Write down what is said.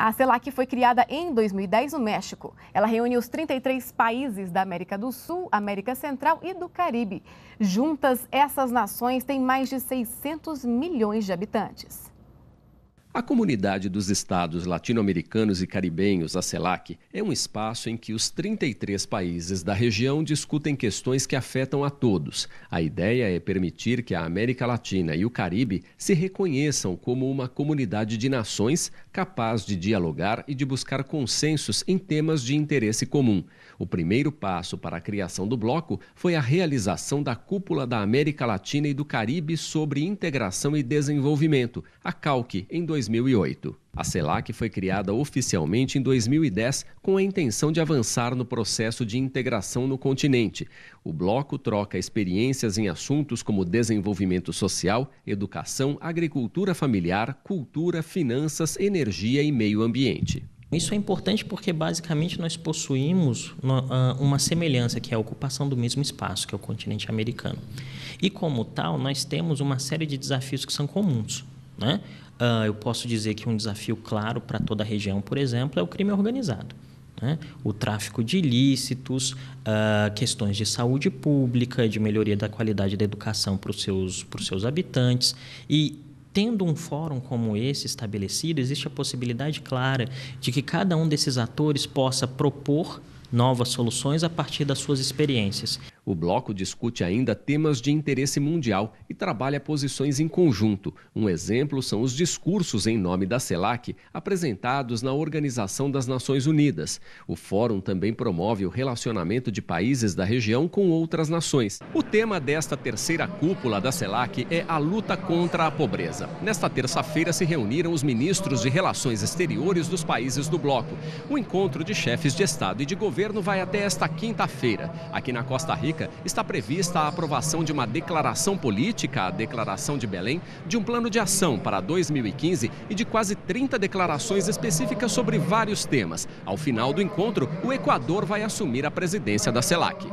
A CELAC foi criada em 2010 no México. Ela reúne os 33 países da América do Sul, América Central e do Caribe. Juntas, essas nações têm mais de 600 milhões de habitantes. A Comunidade dos Estados Latino-Americanos e Caribenhos, a CELAC, é um espaço em que os 33 países da região discutem questões que afetam a todos. A ideia é permitir que a América Latina e o Caribe se reconheçam como uma comunidade de nações capaz de dialogar e de buscar consensos em temas de interesse comum. O primeiro passo para a criação do bloco foi a realização da Cúpula da América Latina e do Caribe sobre Integração e Desenvolvimento, a CALC, em 2019. 2008. A CELAC foi criada oficialmente em 2010 com a intenção de avançar no processo de integração no continente. O bloco troca experiências em assuntos como desenvolvimento social, educação, agricultura familiar, cultura, finanças, energia e meio ambiente. Isso é importante porque basicamente nós possuímos uma, uma, semelhança que é a ocupação do mesmo espaço, que é o continente americano. E como tal, nós temos uma série de desafios que são comuns. Né? Uh, eu posso dizer que um desafio claro para toda a região, por exemplo, é o crime organizado. Né? O tráfico de ilícitos, uh, questões de saúde pública, de melhoria da qualidade da educação para os seus, seus habitantes. E tendo um fórum como esse estabelecido, existe a possibilidade clara de que cada um desses atores possa propor novas soluções a partir das suas experiências. O bloco discute ainda temas de interesse mundial e trabalha posições em conjunto. Um exemplo são os discursos em nome da CELAC apresentados na Organização das Nações Unidas. O fórum também promove o relacionamento de países da região com outras nações. O tema desta terceira cúpula da CELAC é a luta contra a pobreza. Nesta terça-feira se reuniram os ministros de Relações Exteriores dos países do bloco. O encontro de chefes de Estado e de governo vai até esta quinta-feira. Aqui na Costa Rica, está prevista a aprovação de uma declaração política, a Declaração de Belém, de um plano de ação para 2015 e de quase 30 declarações específicas sobre vários temas. Ao final do encontro, o Equador vai assumir a presidência da CELAC.